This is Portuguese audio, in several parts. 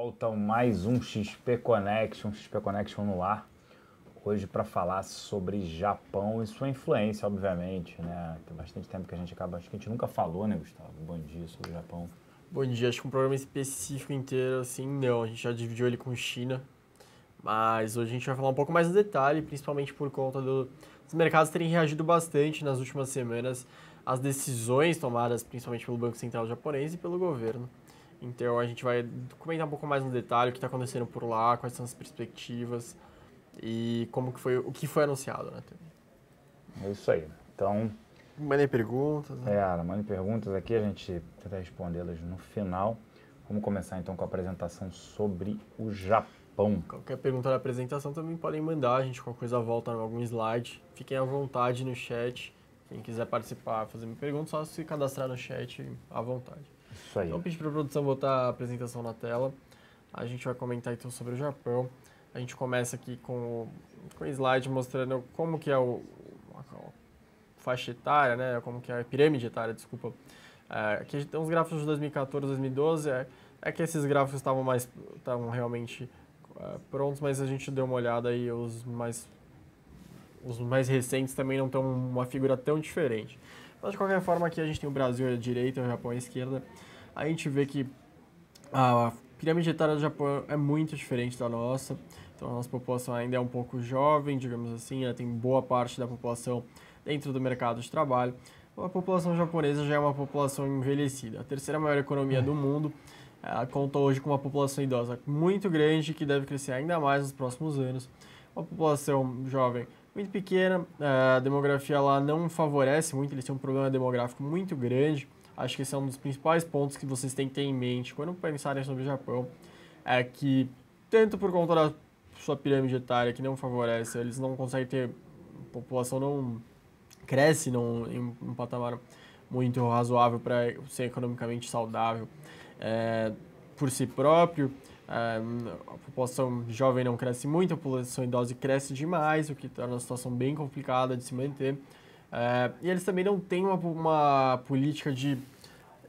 volta mais um XP Connection, XP Connection no ar. Hoje para falar sobre Japão e sua influência, obviamente, né? Tem bastante tempo que a gente acaba, acho que a gente nunca falou, né, Gustavo? Bom dia sobre o Japão. Bom dia, acho que um programa específico inteiro assim, não, a gente já dividiu ele com China. Mas hoje a gente vai falar um pouco mais no detalhe, principalmente por conta do, dos mercados terem reagido bastante nas últimas semanas às decisões tomadas principalmente pelo Banco Central japonês e pelo governo. Então a gente vai comentar um pouco mais no detalhe o que está acontecendo por lá, quais são as perspectivas e como que foi o que foi anunciado, né? É isso aí. Então mandem perguntas. Né? É, mandem perguntas aqui a gente tenta respondê-las no final. Vamos começar então com a apresentação sobre o Japão. Qualquer pergunta da apresentação também podem mandar, a gente qualquer coisa volta em algum slide. Fiquem à vontade no chat. Quem quiser participar, fazer uma pergunta, só se cadastrar no chat à vontade. Isso aí. Então, pedi para a produção botar a apresentação na tela. A gente vai comentar então sobre o Japão. A gente começa aqui com, com slide mostrando como que é o, a faixa etária, né? Como que é a pirâmide etária, desculpa. É, aqui a gente tem uns gráficos de 2014, 2012. É, é que esses gráficos estavam mais estavam realmente é, prontos, mas a gente deu uma olhada aí os mais os mais recentes também não estão uma figura tão diferente. Mas de qualquer forma, aqui a gente tem o Brasil à direita, o Japão à esquerda. A gente vê que a pirâmide etária do Japão é muito diferente da nossa. Então a nossa população ainda é um pouco jovem, digamos assim, ela tem boa parte da população dentro do mercado de trabalho. A população japonesa já é uma população envelhecida, a terceira maior economia do mundo. Ela conta hoje com uma população idosa muito grande que deve crescer ainda mais nos próximos anos. Uma população jovem muito pequena, a demografia lá não favorece muito, eles têm um problema demográfico muito grande. Acho que esse é um dos principais pontos que vocês têm que ter em mente quando pensarem sobre o Japão, é que tanto por conta da sua pirâmide etária que não favorece, eles não conseguem ter a população não cresce num, em um patamar muito razoável para ser economicamente saudável é, por si próprio. Ah, a população jovem não cresce muito, a população idosa cresce demais, o que torna a situação bem complicada de se manter. Ah, e eles também não têm uma, uma política de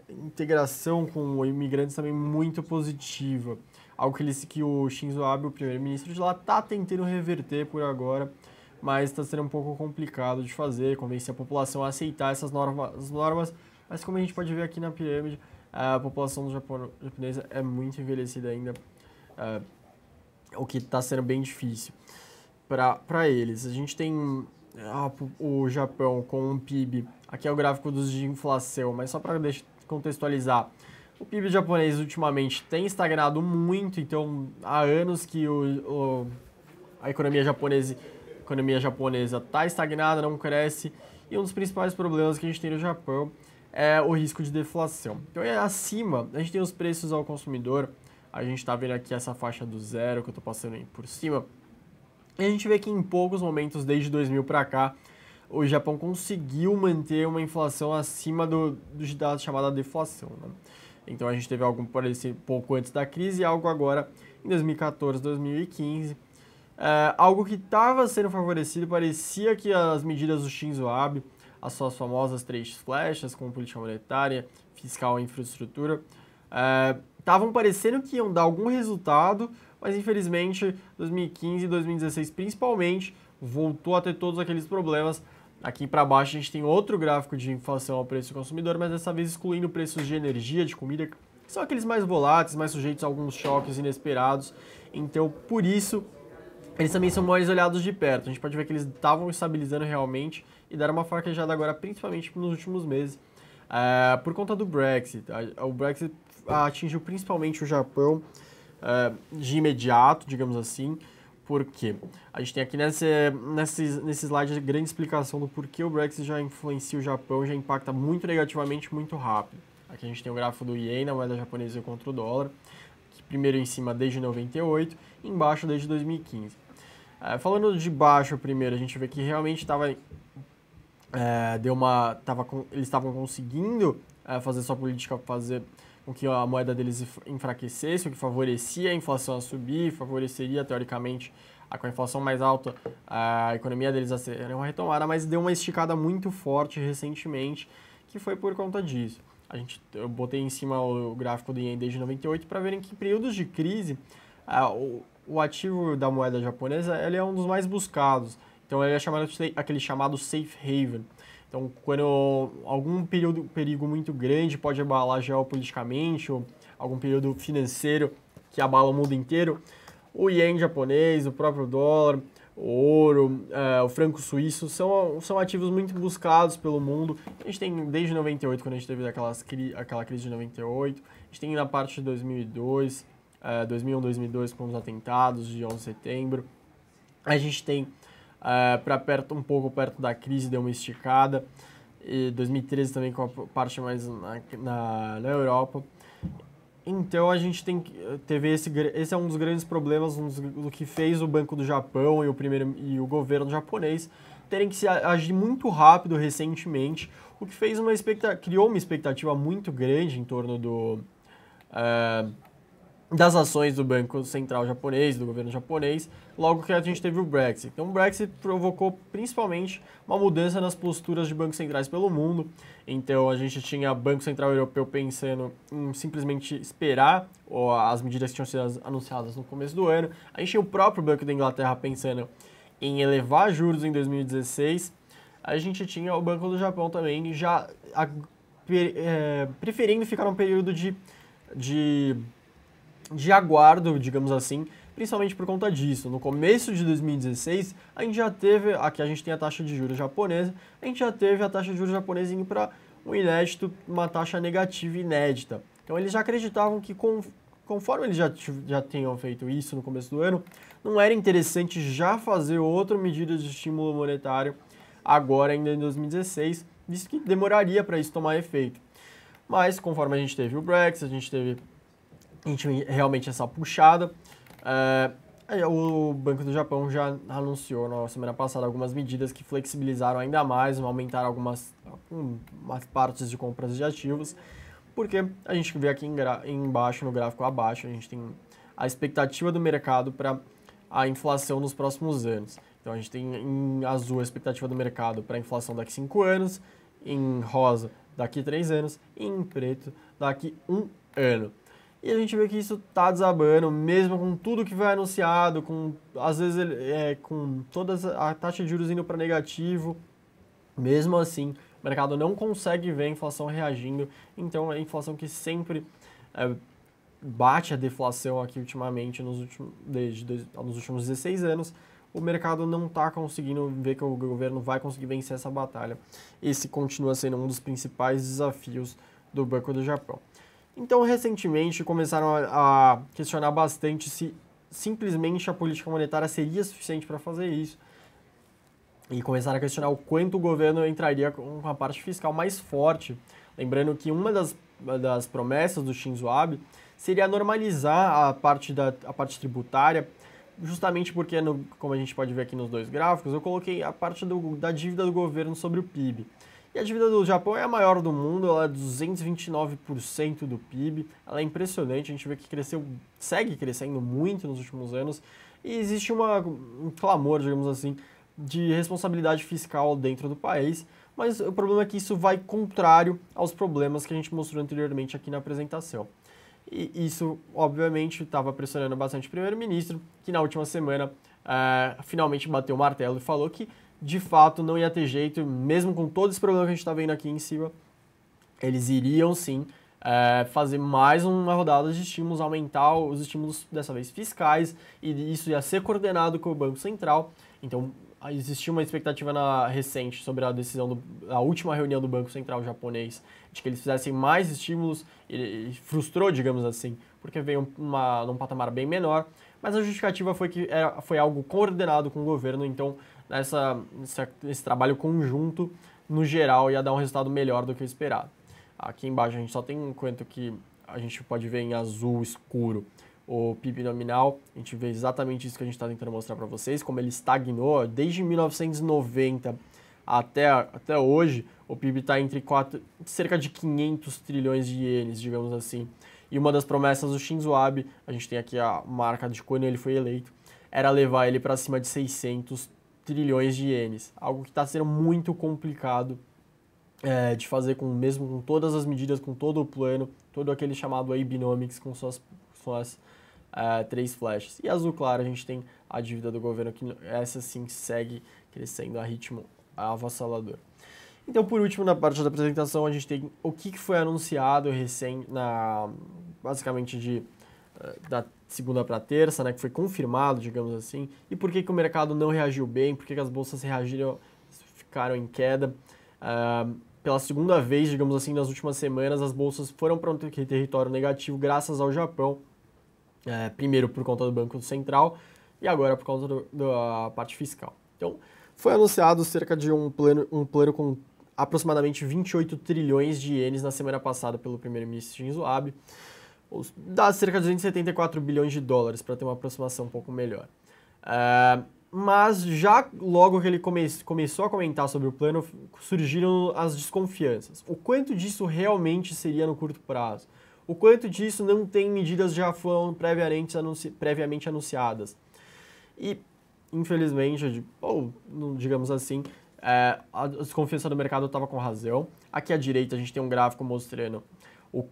integração com imigrantes também muito positiva. Algo que, que o Shinzo Abe, o primeiro-ministro de lá, está tentando reverter por agora, mas está sendo um pouco complicado de fazer, convencer a população a aceitar essas normas, normas mas como a gente pode ver aqui na pirâmide, a população japonesa é muito envelhecida ainda é, o que está sendo bem difícil para eles. A gente tem ah, o Japão com um PIB, aqui é o gráfico dos de inflação, mas só para contextualizar, o PIB japonês ultimamente tem estagnado muito, então há anos que o, o a economia japonesa a economia japonesa está estagnada, não cresce, e um dos principais problemas que a gente tem no Japão é o risco de deflação. Então, é acima, a gente tem os preços ao consumidor a gente está vendo aqui essa faixa do zero que eu estou passando aí por cima. E a gente vê que em poucos momentos, desde 2000 para cá, o Japão conseguiu manter uma inflação acima do, do da chamada deflação. Né? Então a gente teve algo parecido pouco antes da crise e algo agora em 2014, 2015. É, algo que estava sendo favorecido, parecia que as medidas do Shinzo Abe, as suas famosas três flechas, como política monetária, fiscal e infraestrutura, é, estavam parecendo que iam dar algum resultado, mas infelizmente 2015 e 2016 principalmente voltou a ter todos aqueles problemas. Aqui para baixo a gente tem outro gráfico de inflação ao preço do consumidor, mas dessa vez excluindo preços de energia, de comida, que são aqueles mais voláteis, mais sujeitos a alguns choques inesperados. Então, por isso, eles também são mais olhados de perto. A gente pode ver que eles estavam estabilizando realmente e deram uma farquejada agora, principalmente nos últimos meses, é, por conta do Brexit. O Brexit atingiu principalmente o Japão uh, de imediato, digamos assim. Por quê? A gente tem aqui nesse, nesse, nesse slide a grande explicação do porquê o Brexit já influencia o Japão, já impacta muito negativamente, muito rápido. Aqui a gente tem o gráfico do Yen, na moeda japonesa contra o dólar, que primeiro em cima desde 98, embaixo desde 2015. Uh, eh, falando de baixo primeiro, a gente vê que realmente estava é, eh, deu uma tava com, eles estavam conseguindo é, fazer sua política fazer o que a moeda deles enfraquecesse, o que favorecia a inflação a subir, favoreceria teoricamente a, com a inflação mais alta a economia deles a ser uma retomada, mas deu uma esticada muito forte recentemente, que foi por conta disso. A gente, eu botei em cima o gráfico do Yen desde 98 para verem que em períodos de crise a, o, o, ativo da moeda japonesa ele é um dos mais buscados. Então ele é chamado aquele chamado safe haven então, quando algum período, perigo muito grande pode abalar geopoliticamente, ou algum período financeiro que abala o mundo inteiro, o ien japonês, o próprio dólar, o ouro, é, o franco suíço, são, são ativos muito buscados pelo mundo. A gente tem desde 98, quando a gente teve aquelas, aquela crise de 98, a gente tem na parte de 2002, é, 2001, 2002 com os atentados de 11 de setembro, a gente tem é, ah, para perto um pouco perto da crise deu uma esticada e 2013 também com a parte mais na, na, na Europa então a gente tem que eh, teve esse esse é um dos grandes problemas um do que fez o banco do Japão e o primeiro e o governo japonês terem que se agir muito rápido recentemente o que fez uma expectativa criou uma expectativa muito grande em torno do eh, das ações do Banco Central japonês, do governo japonês, logo que a gente teve o Brexit. Então, o Brexit provocou principalmente uma mudança nas posturas de bancos centrais pelo mundo. Então, a gente tinha Banco Central Europeu pensando em simplesmente esperar as medidas que tinham sido anunciadas no começo do ano. A gente tinha o próprio Banco da Inglaterra pensando em elevar juros em 2016. A gente tinha o Banco do Japão também já é, preferindo ficar num período de, de de aguardo, digamos assim, principalmente por conta disso. No começo de 2016, a gente já teve, aqui a gente tem a taxa de juros japonesa, a gente já teve a taxa de juros japonesa indo para um inédito, uma taxa negativa inédita. Então eles já acreditavam que com, conforme eles já, já tenham feito isso no começo do ano, não era interessante já fazer outra medida de estímulo monetário agora ainda em 2016, visto que demoraria para isso tomar efeito. Mas conforme a gente teve o Brexit, a gente teve a gente realmente essa é puxada. É, o Banco do Japão já anunciou na semana passada algumas medidas que flexibilizaram ainda mais, aumentaram algumas, algumas partes de compras de ativos, porque a gente vê aqui em embaixo, no gráfico abaixo, a gente tem a expectativa do mercado para a inflação nos próximos anos. Então a gente tem em azul a expectativa do mercado para a inflação daqui 5 anos, em rosa daqui 3 anos e em preto daqui 1 um ano. E a gente vê que isso tá desabando, mesmo com tudo que vai anunciado, com às vezes é, com toda a taxa de juros indo para negativo. Mesmo assim, o mercado não consegue ver a inflação reagindo. Então, a é inflação que sempre é, bate a deflação aqui ultimamente, nos últimos, desde nos últimos 16 anos, o mercado não está conseguindo ver que o governo vai conseguir vencer essa batalha. Esse continua sendo um dos principais desafios do Banco do Japão. Então, recentemente, começaram a, a questionar bastante se simplesmente a política monetária seria suficiente para fazer isso. E começaram a questionar o quanto o governo entraria com uma parte fiscal mais forte. Lembrando que uma das, das promessas do Shinzo Abe seria normalizar a parte, da, a parte tributária, justamente porque, no, como a gente pode ver aqui nos dois gráficos, eu coloquei a parte do, da dívida do governo sobre o PIB. E a dívida do Japão é a maior do mundo, ela é 229% do PIB, ela é impressionante, a gente vê que cresceu, segue crescendo muito nos últimos anos, e existe uma, um clamor, digamos assim, de responsabilidade fiscal dentro do país, mas o problema é que isso vai contrário aos problemas que a gente mostrou anteriormente aqui na apresentação. E isso, obviamente, estava pressionando bastante o primeiro-ministro, que na última semana eh, finalmente bateu o martelo e falou que de fato não ia ter jeito, mesmo com todos os problemas que a gente está vendo aqui em cima, eles iriam sim é, fazer mais uma rodada de estímulos, aumentar os estímulos dessa vez fiscais, e isso ia ser coordenado com o Banco Central. Então, existia uma expectativa na, recente sobre a decisão da última reunião do Banco Central japonês de que eles fizessem mais estímulos, e, e frustrou, digamos assim, porque veio uma, num patamar bem menor mas a justificativa foi que era, é, foi algo coordenado com o governo, então nessa esse trabalho conjunto, no geral, ia dar um resultado melhor do que o esperado. Aqui embaixo a gente só tem um quanto que a gente pode ver em azul escuro o PIB nominal, a gente vê exatamente isso que a gente está tentando mostrar para vocês, como ele estagnou desde 1990 até, até hoje, o PIB está entre quatro, cerca de 500 trilhões de ienes, digamos assim. E uma das promessas do Shinzo Abe, a gente tem aqui a marca de quando ele foi eleito, era levar ele para cima de 600 trilhões de ienes, algo que está sendo muito complicado é, de fazer com mesmo com todas as medidas, com todo o plano, todo aquele chamado aí binomics com suas, suas é, três flechas. E azul claro, a gente tem a dívida do governo que essa sim segue crescendo a ritmo avassalador. Então, por último, na parte da apresentação, a gente tem o que foi anunciado recém, na basicamente de eh, da segunda para terça, né, que foi confirmado, digamos assim, e por que, que o mercado não reagiu bem, por que, que as bolsas reagiram, ficaram em queda. Uh, pela segunda vez, digamos assim, nas últimas semanas, as bolsas foram para um território negativo graças ao Japão, é, primeiro por conta do Banco Central e agora por conta do, da parte fiscal. Então, foi anunciado cerca de um plano, um plano com aproximadamente 28 trilhões de ienes na semana passada pelo primeiro-ministro Shinzo Abe, dá cerca de 274 bilhões de dólares, para ter uma aproximação um pouco melhor. Uh, mas já logo que ele come começou a comentar sobre o plano, surgiram as desconfianças. O quanto disso realmente seria no curto prazo? O quanto disso não tem medidas já foram previamente, anunci previamente anunciadas? E, infelizmente, ou digamos assim, é, a desconfiança do mercado estava com razão. Aqui à direita a gente tem um gráfico mostrando o,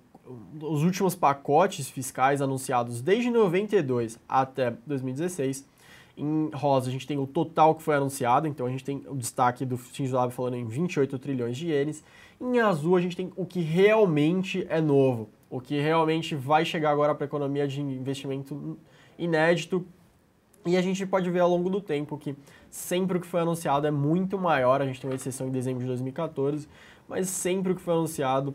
os últimos pacotes fiscais anunciados desde 92 até 2016. Em rosa a gente tem o total que foi anunciado, então a gente tem o destaque do Shinzo Abe falando em 28 trilhões de ienes. Em azul a gente tem o que realmente é novo, o que realmente vai chegar agora para a economia de investimento inédito e a gente pode ver ao longo do tempo que sempre o que foi anunciado é muito maior, a gente tem uma exceção em dezembro de 2014, mas sempre o que foi anunciado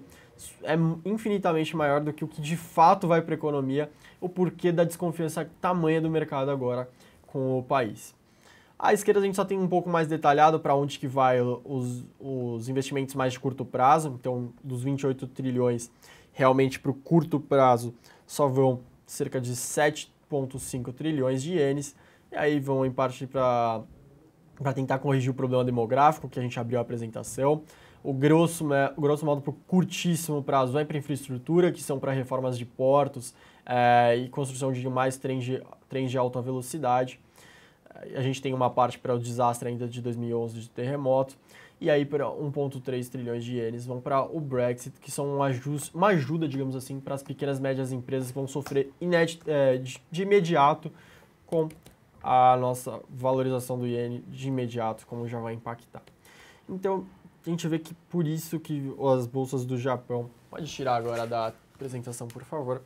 é infinitamente maior do que o que de fato vai para a economia, o porquê da desconfiança tamanha do mercado agora com o país. À esquerda a gente só tem um pouco mais detalhado para onde que vai os, os investimentos mais de curto prazo, então dos 28 trilhões realmente para o curto prazo só vão cerca de 7 1,5 trilhões de ienes, e aí vão em parte para tentar corrigir o problema demográfico que a gente abriu a apresentação. O grosso, né, o grosso modo, por curtíssimo prazo, é para infraestrutura, que são para reformas de portos é, e construção de mais trens de, trens de alta velocidade. A gente tem uma parte para o desastre ainda de 2011 de terremoto e aí 1,3 trilhões de ienes vão para o Brexit, que são uma, uma ajuda, digamos assim, para as pequenas e médias empresas que vão sofrer inédito, é, de, de imediato com a nossa valorização do iene de imediato, como já vai impactar. Então, a gente vê que por isso que as bolsas do Japão... Pode tirar agora da apresentação, por favor.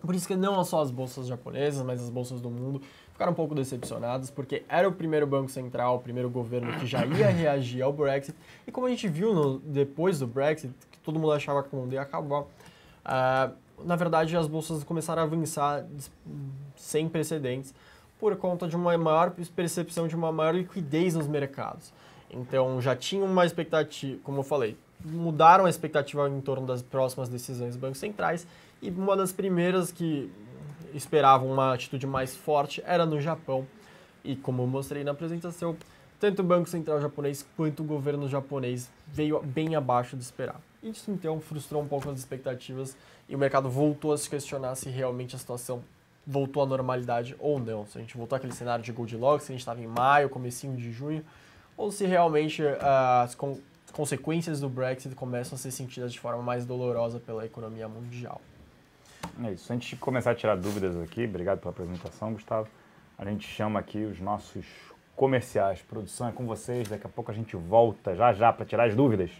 Por isso que não só as bolsas japonesas, mas as bolsas do mundo ficaram um pouco decepcionados porque era o primeiro Banco Central, o primeiro governo que já ia reagir ao Brexit. E como a gente viu no, depois do Brexit, que todo mundo achava que o mundo ia acabar, uh, na verdade as bolsas começaram a avançar sem precedentes por conta de uma maior percepção de uma maior liquidez nos mercados. Então já tinha uma expectativa, como eu falei, mudaram a expectativa em torno das próximas decisões dos bancos centrais e uma das primeiras que esperavam uma atitude mais forte era no Japão. E como eu mostrei na apresentação, tanto o Banco Central japonês quanto o governo japonês veio bem abaixo do esperado. Isso então frustrou um pouco as expectativas e o mercado voltou a se questionar se realmente a situação voltou à normalidade ou não. Se a gente voltou àquele cenário de Goldilocks, se a gente estava em maio, comecinho de junho, ou se realmente uh, as con consequências do Brexit começam a ser sentidas de forma mais dolorosa pela economia mundial. É isso. Antes de começar a tirar dúvidas aqui, obrigado pela apresentação, Gustavo. A gente chama aqui os nossos comerciais. Produção é com vocês. Daqui a pouco a gente volta já já para tirar as dúvidas.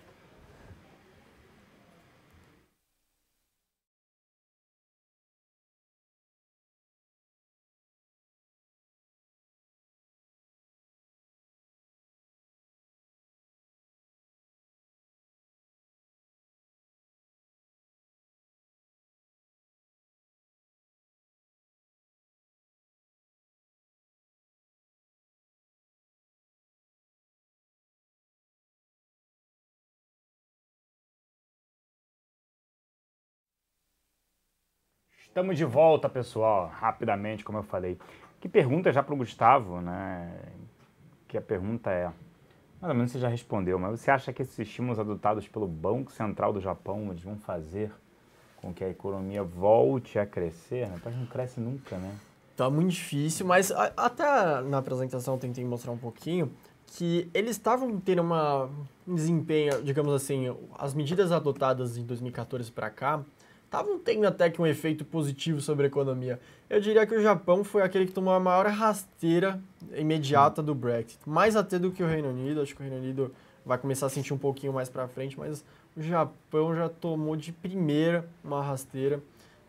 Estamos de volta, pessoal, rapidamente, como eu falei. Que pergunta já para o Gustavo, né? Que a pergunta é, mais ou menos você já respondeu, mas você acha que esses estímulos adotados pelo Banco Central do Japão eles vão fazer com que a economia volte a crescer? Rapaz, né? não cresce nunca, né? Tá muito difícil, mas a, até na apresentação eu tentei mostrar um pouquinho que eles estavam tendo uma, um desempenho, digamos assim, as medidas adotadas em 2014 para cá, estavam tá, tendo até que um efeito positivo sobre a economia. Eu diria que o Japão foi aquele que tomou a maior rasteira imediata do Brexit, mais até do que o Reino Unido. Acho que o Reino Unido vai começar a sentir um pouquinho mais para frente, mas o Japão já tomou de primeira uma rasteira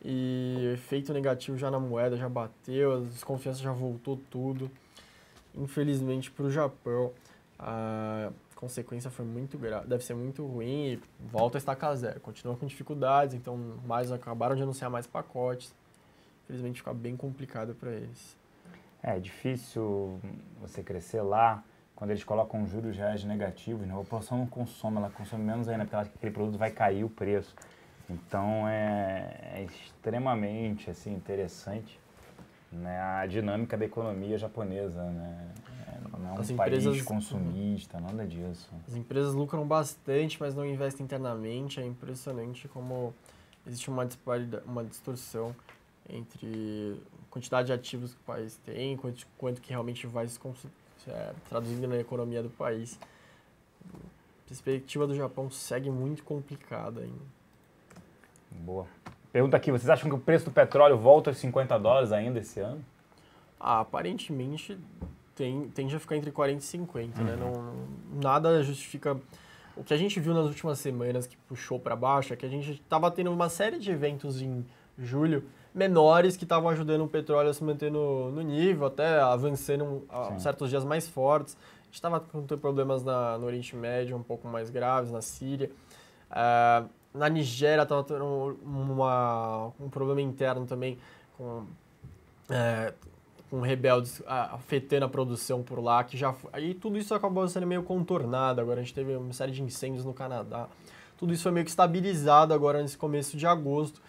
e efeito negativo já na moeda já bateu, a desconfiança já voltou tudo. Infelizmente para o Japão. Ah, consequência foi muito grave, deve ser muito ruim e volta a estacar zero. Continua com dificuldades, então mais acabaram de anunciar mais pacotes. Infelizmente fica bem complicado para eles. É difícil você crescer lá quando eles colocam juros reais negativos, né? a população não consome, ela consome menos ainda, porque ela, aquele produto vai cair o preço. Então é, é extremamente assim, interessante né? a dinâmica da economia japonesa. Né? não é um as país empresas, consumista, nada disso. As empresas lucram bastante, mas não investem internamente. É impressionante como existe uma disparidade, uma distorção entre quantidade de ativos que o país tem, quanto, quanto que realmente vai se é, traduzindo na economia do país. A perspectiva do Japão segue muito complicada ainda. Boa. Pergunta aqui, vocês acham que o preço do petróleo volta aos 50 dólares ainda esse ano? Ah, aparentemente tem, tende a ficar entre 40 e 50, né? uhum. né? Não, nada justifica... O que a gente viu nas últimas semanas que puxou para baixo é que a gente estava tendo uma série de eventos em julho menores que estavam ajudando o petróleo a se manter no, no nível, até avançando a, certos dias mais fortes. A gente estava com problemas na, no Oriente Médio um pouco mais graves, na Síria. Uh, na Nigéria estava tendo uma, um problema interno também com é, com rebeldes afetando a produção por lá, que já aí tudo isso acabou sendo meio contornado. Agora a gente teve uma série de incêndios no Canadá. Tudo isso foi meio que estabilizado agora nesse começo de agosto.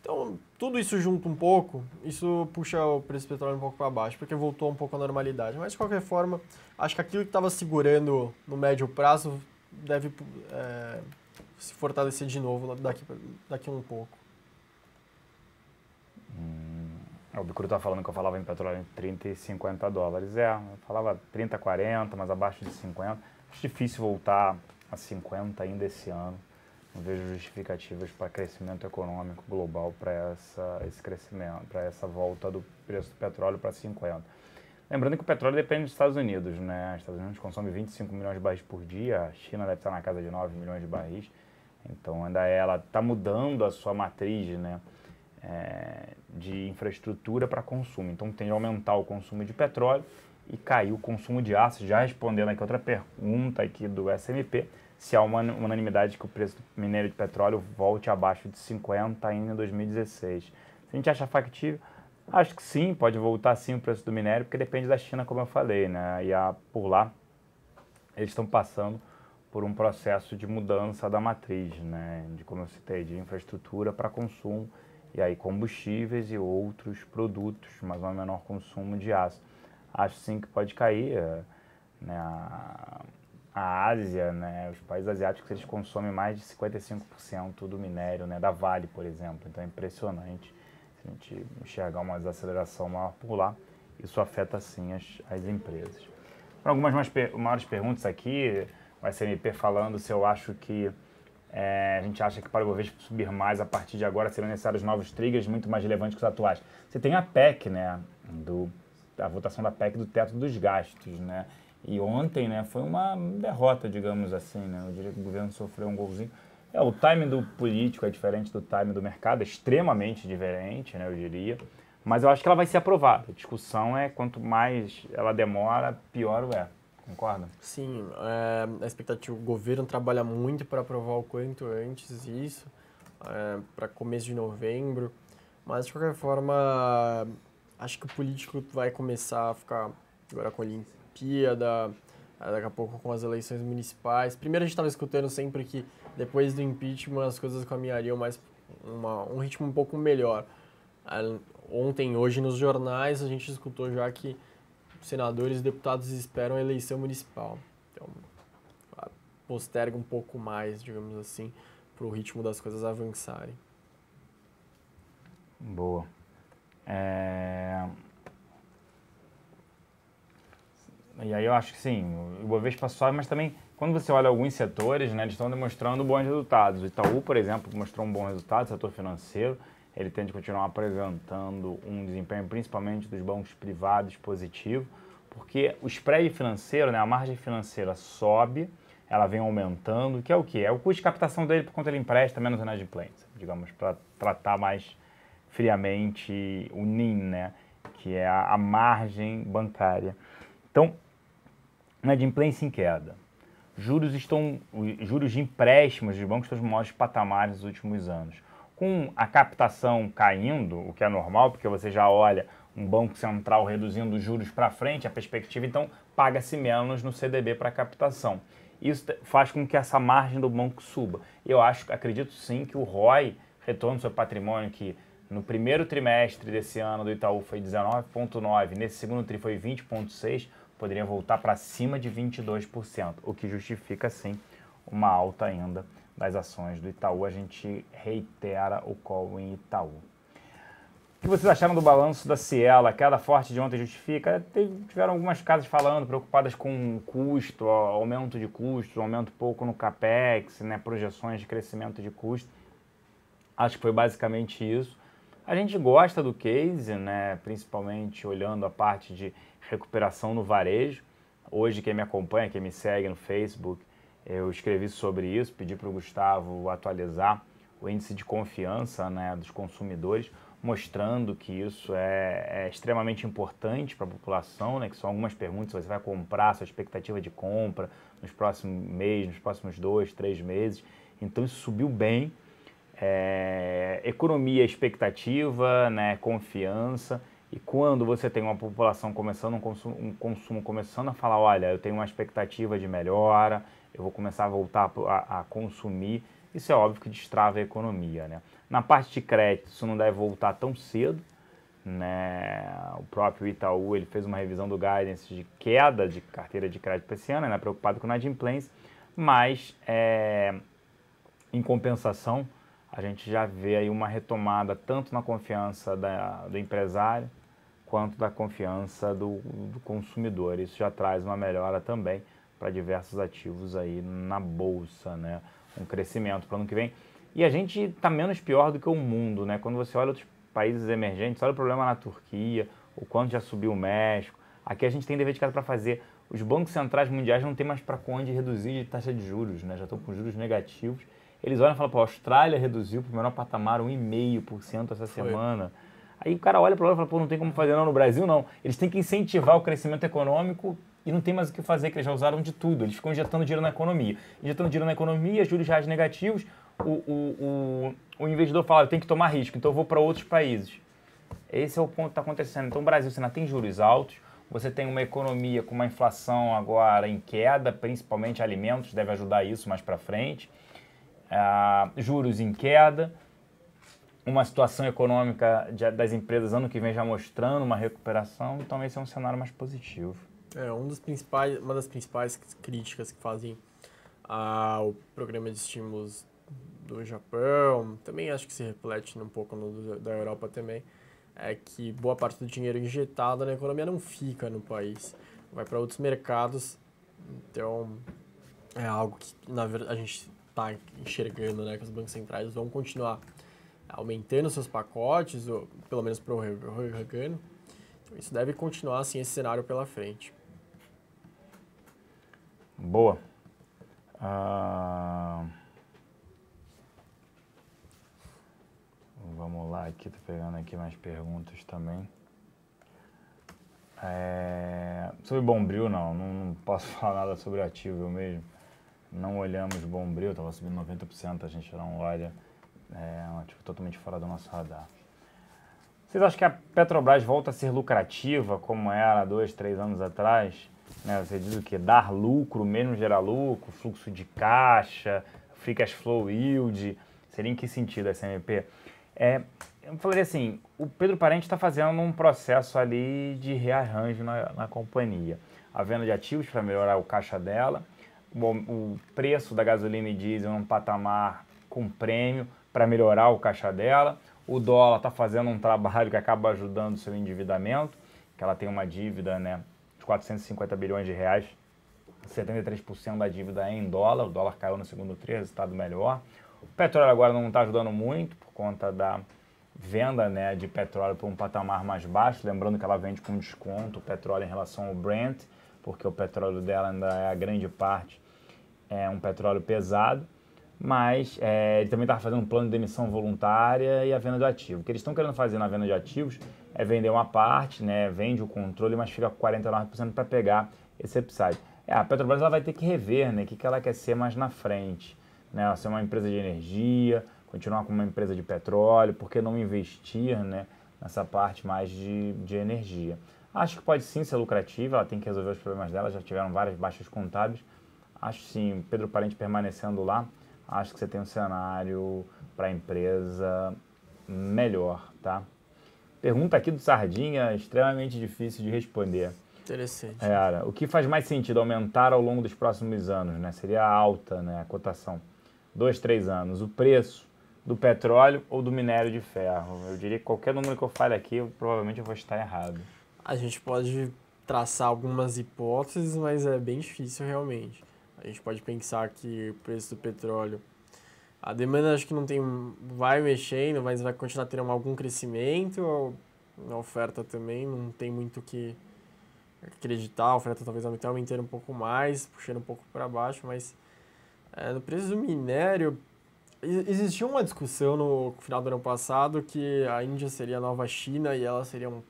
Então, tudo isso junto um pouco, isso puxa o preço do petróleo um pouco para baixo, porque voltou um pouco à normalidade. Mas, de qualquer forma, acho que aquilo que estava segurando no médio prazo deve é, se fortalecer de novo daqui, daqui um pouco. Hum. O Bicuru está falando que eu falava em petróleo entre 30 e 50 dólares. É, eu falava 30, 40, mas abaixo de 50. Acho difícil voltar a 50 ainda esse ano. Não vejo justificativas para crescimento econômico global para esse crescimento, para essa volta do preço do petróleo para 50. Lembrando que o petróleo depende dos Estados Unidos, né? Os Estados Unidos consomem 25 milhões de barris por dia, a China deve estar na casa de 9 milhões de barris. Então ainda ela está mudando a sua matriz, né? é, de infraestrutura para consumo. Então, tem que aumentar o consumo de petróleo e cair o consumo de aço. Já respondendo aqui outra pergunta aqui do SMP, se há uma unanimidade que o preço do minério de petróleo volte abaixo de 50 ainda em 2016. Se a gente acha factível, acho que sim, pode voltar sim o preço do minério, porque depende da China, como eu falei, né? E a, por lá, eles estão passando por um processo de mudança da matriz, né? De, como eu citei, de infraestrutura para consumo e aí combustíveis e outros produtos, mas um é menor consumo de aço. Acho sim que pode cair. Eh, né, a, a Ásia, né, os países asiáticos, eles consomem mais de 55% do minério, né, da Vale, por exemplo. Então é impressionante se a gente enxergar uma desaceleração maior por lá. Isso afeta sim as, as empresas. Para algumas mais, maiores perguntas aqui, o SMP falando se eu acho que é, a gente acha que para o governo subir mais a partir de agora serão necessários novos triggers muito mais relevantes que os atuais. Você tem a PEC, né? Do, a votação da PEC do teto dos gastos, né? E ontem, né, foi uma derrota, digamos assim, né? Eu diria que o governo sofreu um golzinho. É, o time do político é diferente do time do mercado, é extremamente diferente, né, eu diria. Mas eu acho que ela vai ser aprovada. A discussão é quanto mais ela demora, pior é concorda? Sim, é, a expectativa, o governo trabalha muito para aprovar o quanto antes isso, é, para começo de novembro, mas de qualquer forma, acho que o político vai começar a ficar agora com a Olimpíada, daqui a pouco com as eleições municipais. Primeiro a gente estava escutando sempre que depois do impeachment as coisas caminhariam mais uma, um ritmo um pouco melhor. Ontem, hoje nos jornais a gente escutou já que senadores e deputados esperam a eleição municipal. Então, posterga um pouco mais, digamos assim, para o ritmo das coisas avançarem. Boa. É... E aí eu acho que sim, o Ibovespa sobe, mas também quando você olha alguns setores, né, eles estão demonstrando bons resultados. O Itaú, por exemplo, mostrou um bom resultado, setor financeiro ele tende a continuar apresentando um desempenho, principalmente dos bancos privados, positivo, porque o spread financeiro, né, a margem financeira sobe, ela vem aumentando, que é o que? É o custo de captação dele por conta ele empresta, menos inadimplência, digamos, para tratar mais friamente o NIM, né, que é a, a margem bancária. Então, inadimplência em queda. Juros estão, juros de empréstimos dos bancos estão nos maiores patamares nos últimos anos com a captação caindo, o que é normal, porque você já olha um banco central reduzindo os juros para frente, a perspectiva, então paga-se menos no CDB para captação. Isso faz com que essa margem do banco suba. Eu acho, acredito sim que o ROI, retorno do seu patrimônio, que no primeiro trimestre desse ano do Itaú foi 19,9, nesse segundo tri foi 20,6, poderia voltar para cima de 22%, o que justifica sim uma alta ainda das ações do Itaú, a gente reitera o call em Itaú. O que vocês acharam do balanço da Cielo? A queda forte de ontem justifica? Teve, tiveram algumas casas falando, preocupadas com custo, aumento de custo, aumento pouco no CAPEX, né, projeções de crescimento de custo. Acho que foi basicamente isso. A gente gosta do case, né, principalmente olhando a parte de recuperação no varejo. Hoje, quem me acompanha, quem me segue no Facebook, eu escrevi sobre isso, pedi para o Gustavo atualizar o índice de confiança né, dos consumidores, mostrando que isso é, é extremamente importante para a população, né, que são algumas perguntas, você vai comprar, sua expectativa de compra nos próximos meses, nos próximos dois, três meses. Então isso subiu bem. É, economia, expectativa, né, confiança. E quando você tem uma população começando um consumo, um consumo começando a falar, olha, eu tenho uma expectativa de melhora, eu vou começar a voltar a, a consumir, isso é óbvio que destrava a economia. Né? Na parte de crédito, isso não deve voltar tão cedo. Né? O próprio Itaú ele fez uma revisão do guidance de queda de carteira de crédito para esse ano, né? preocupado com inadimplência, mas é, em compensação, a gente já vê aí uma retomada tanto na confiança da, do empresário quanto da confiança do, do consumidor. Isso já traz uma melhora também para diversos ativos aí na bolsa, né? Um crescimento para o ano que vem. E a gente está menos pior do que o mundo, né? Quando você olha outros países emergentes, olha o problema na Turquia, o quanto já subiu o México. Aqui a gente tem dever de casa para fazer. Os bancos centrais mundiais não têm mais para onde reduzir de taxa de juros, né? Já estão com juros negativos. Eles olham e falam, pô, a Austrália reduziu para o menor patamar 1,5% essa Foi. semana. Aí o cara olha para o problema e fala, pô, não tem como fazer não no Brasil, não. Eles têm que incentivar o crescimento econômico e não tem mais o que fazer, que eles já usaram de tudo. Eles ficam injetando dinheiro na economia. Injetando dinheiro na economia, juros reais negativos, o, o, o, o investidor fala, eu tenho que tomar risco, então eu vou para outros países. Esse é o ponto que está acontecendo. Então, o Brasil você ainda tem juros altos, você tem uma economia com uma inflação agora em queda, principalmente alimentos, deve ajudar isso mais para frente. Ah, juros em queda, uma situação econômica de, das empresas ano que vem já mostrando uma recuperação, então esse é um cenário mais positivo. É, um dos principais, uma das principais críticas que fazem ao programa de estímulos do Japão, também acho que se reflete um pouco no, da Europa também, é que boa parte do dinheiro injetado na economia não fica no país, vai para outros mercados. Então, é algo que na verdade a gente está enxergando, né, que os bancos centrais vão continuar aumentando seus pacotes, ou pelo menos para o Reagan. Então, isso deve continuar assim esse cenário pela frente. Boa. Ah, vamos lá aqui, tô pegando aqui mais perguntas também. É, sobre Bombril, não, não posso falar nada sobre ativo eu mesmo. Não olhamos Bombril, estava subindo 90%, a gente não olha. É um ativo totalmente fora do nosso radar. Vocês acham que a Petrobras volta a ser lucrativa como era dois, três anos atrás? Né? Você diz o quê? Dar lucro, mesmo gerar lucro, fluxo de caixa, free cash flow yield. Seria em que sentido essa MP? É, eu falaria assim, o Pedro Parente está fazendo um processo ali de rearranjo na, na companhia. A venda de ativos para melhorar o caixa dela, Bom, o preço da gasolina e diesel num patamar com prêmio para melhorar o caixa dela. O dólar está fazendo um trabalho que acaba ajudando o seu endividamento, que ela tem uma dívida né, 450 bilhões de reais, 73% da dívida é em dólar, o dólar caiu no segundo trimestre, resultado tá melhor. O petróleo agora não está ajudando muito por conta da venda né, de petróleo para um patamar mais baixo, lembrando que ela vende com desconto o petróleo em relação ao Brent, porque o petróleo dela ainda é a grande parte, é um petróleo pesado, mas é, ele também estava fazendo um plano de demissão voluntária e a venda de ativos. O que eles estão querendo fazer na venda de ativos é vender uma parte, né, vende o controle, mas fica com 49% para pegar esse upside. É, a Petrobras ela vai ter que rever né, o que, que ela quer ser mais na frente. Né, ser uma empresa de energia, continuar como uma empresa de petróleo, por que não investir né, nessa parte mais de, de energia? Acho que pode sim ser lucrativa, ela tem que resolver os problemas dela, já tiveram várias baixas contábeis. Acho sim, Pedro Parente permanecendo lá, acho que você tem um cenário para a empresa melhor, tá? Pergunta aqui do Sardinha, extremamente difícil de responder. Interessante. Era, é, o que faz mais sentido aumentar ao longo dos próximos anos, né? Seria a alta, né? A cotação. Dois, três anos. O preço do petróleo ou do minério de ferro? Eu diria que qualquer número que eu fale aqui, eu, provavelmente eu vou estar errado. A gente pode traçar algumas hipóteses, mas é bem difícil realmente. A gente pode pensar que o preço do petróleo a demanda acho que não tem. vai mexendo, mas vai continuar tendo algum crescimento. A oferta também não tem muito o que acreditar. A oferta talvez aumente aumentando um pouco mais, puxando um pouco para baixo, mas é, no preço do minério. Existia uma discussão no final do ano passado que a Índia seria a nova China e ela seria um,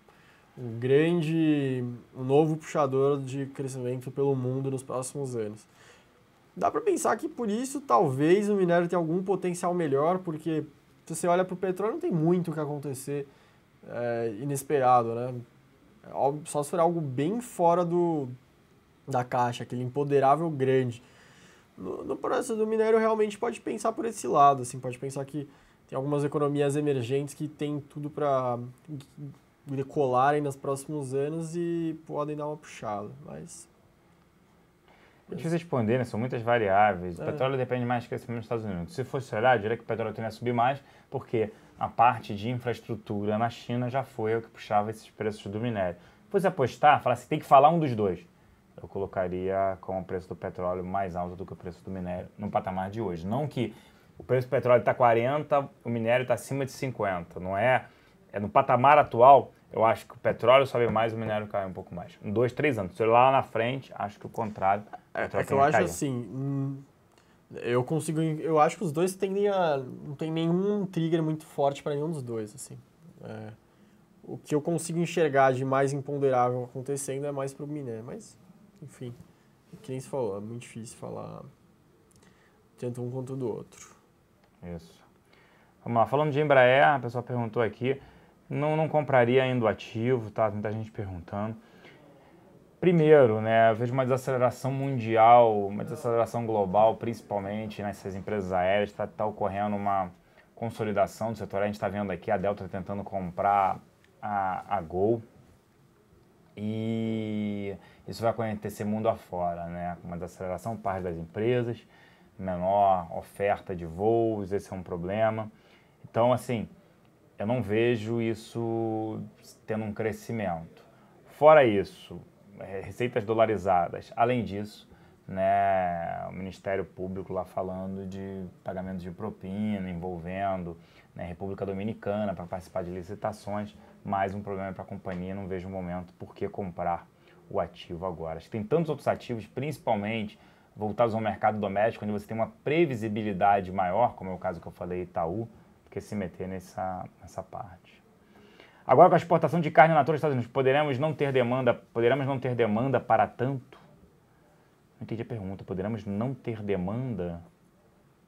um grande, um novo puxador de crescimento pelo mundo nos próximos anos. Dá para pensar que por isso talvez o minério tenha algum potencial melhor, porque se você olha para o petróleo não tem muito o que acontecer é, inesperado, né? É só se for algo bem fora do, da caixa, aquele empoderável grande. No, no processo do minério realmente pode pensar por esse lado, assim, pode pensar que tem algumas economias emergentes que tem tudo para decolarem nos próximos anos e podem dar uma puxada, mas é difícil responder, né? São muitas variáveis. O é. petróleo depende mais do crescimento dos Estados Unidos. Se fosse olhar, eu diria que o petróleo teria a subir mais, porque a parte de infraestrutura na China já foi o que puxava esses preços do minério. pois apostar, falar assim, tem que falar um dos dois. Eu colocaria com o preço do petróleo mais alto do que o preço do minério no patamar de hoje. Não que o preço do petróleo está 40, o minério está acima de 50. Não é? É no patamar atual eu acho que o petróleo sobe mais, o minério cai um pouco mais. Um, dois, três anos. Se eu lá na frente, acho que o contrário. O é, é que eu acho cair. assim. Hum, eu consigo. Eu acho que os dois tendem a. Não tem nenhum trigger muito forte para nenhum dos dois, assim. É, o que eu consigo enxergar de mais imponderável acontecendo é mais para o minério. Mas, enfim. É que nem se falou, é muito difícil falar tanto um quanto do outro. Isso. Vamos lá, falando de Embraer, a pessoa perguntou aqui. Não, não compraria ainda o ativo, tá? muita gente perguntando. Primeiro, né, eu vejo uma desaceleração mundial, uma desaceleração global, principalmente nessas né, empresas aéreas. Está tá ocorrendo uma consolidação do setor. A gente está vendo aqui a Delta tentando comprar a, a Gol. E isso vai acontecer mundo afora, né? Uma desaceleração parte das empresas, menor oferta de voos, esse é um problema. Então, assim, eu não vejo isso tendo um crescimento. Fora isso, é, receitas dolarizadas. Além disso, né, o Ministério Público lá falando de pagamentos de propina, envolvendo né, República Dominicana para participar de licitações, mais um problema para a companhia, não vejo momento por que comprar o ativo agora. Acho que tem tantos outros ativos, principalmente voltados ao mercado doméstico, onde você tem uma previsibilidade maior, como é o caso que eu falei Itaú, que se meter nessa, nessa parte. Agora com a exportação de carne natura dos Estados Unidos, poderemos não ter demanda, poderemos não ter demanda para tanto? Não entendi a pergunta. Poderemos não ter demanda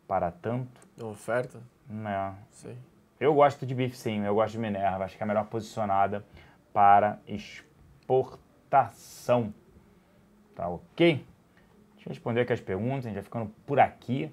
para tanto? Oferta? Não. Né. Sei. Eu gosto de bife sim, eu gosto de Minerva, acho que é a melhor posicionada para exportação. Tá ok? Deixa eu responder aqui as perguntas, a gente vai ficando por aqui.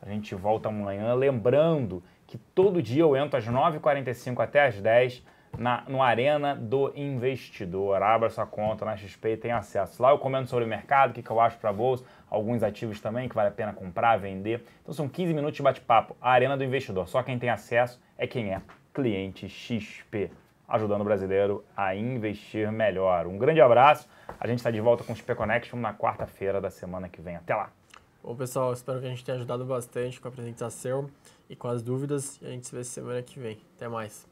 A gente volta amanhã. Lembrando que todo dia eu entro às 9h45 até às 10 na, no Arena do Investidor. Abra sua conta na XP e tem acesso. Lá eu comento sobre o mercado, o que, que eu acho para bolsa, alguns ativos também que vale a pena comprar, vender. Então são 15 minutos de bate-papo. A Arena do Investidor. Só quem tem acesso é quem é cliente XP, ajudando o brasileiro a investir melhor. Um grande abraço. A gente está de volta com o XP Connection na quarta-feira da semana que vem. Até lá. Bom, pessoal, espero que a gente tenha ajudado bastante com a apresentação e com as dúvidas. a gente se vê semana que vem. Até mais.